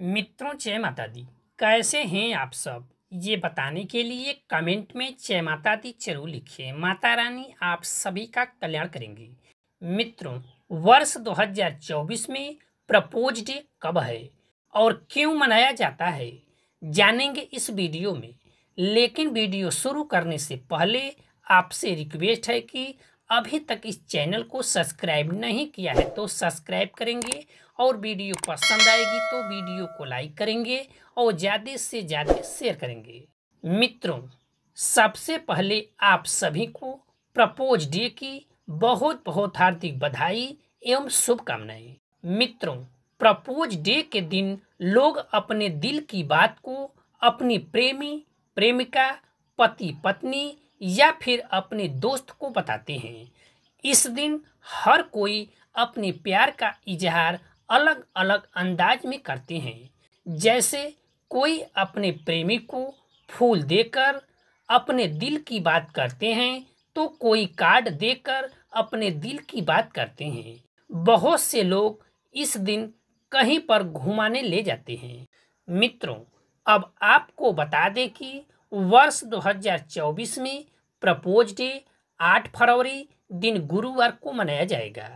मित्रों जय माता दी कैसे हैं आप सब ये बताने के लिए कमेंट में जय माता दी जरूर लिखिए माता रानी आप सभी का कल्याण करेंगी मित्रों वर्ष 2024 में प्रपोज डे कब है और क्यों मनाया जाता है जानेंगे इस वीडियो में लेकिन वीडियो शुरू करने से पहले आपसे रिक्वेस्ट है कि अभी तक इस चैनल को सब्सक्राइब नहीं किया है तो सब्सक्राइब करेंगे और वीडियो पसंद आएगी तो वीडियो को लाइक करेंगे और ज़्यादा से ज़्यादा शेयर करेंगे मित्रों सबसे पहले आप सभी को प्रपोज डे की बहुत बहुत हार्दिक बधाई एवं शुभकामनाएं मित्रों प्रपोज डे के दिन लोग अपने दिल की बात को अपनी प्रेमी प्रेमिका पति पत्नी या फिर अपने दोस्त को बताते हैं इस दिन हर कोई अपने प्यार का इजहार अलग अलग अंदाज में करते हैं जैसे कोई अपने प्रेमी को फूल देकर अपने दिल की बात करते हैं तो कोई कार्ड देकर अपने दिल की बात करते हैं बहुत से लोग इस दिन कहीं पर घुमाने ले जाते हैं मित्रों अब आपको बता दें कि वर्ष 2024 में प्रपोज डे आठ फरवरी दिन गुरुवार को मनाया जाएगा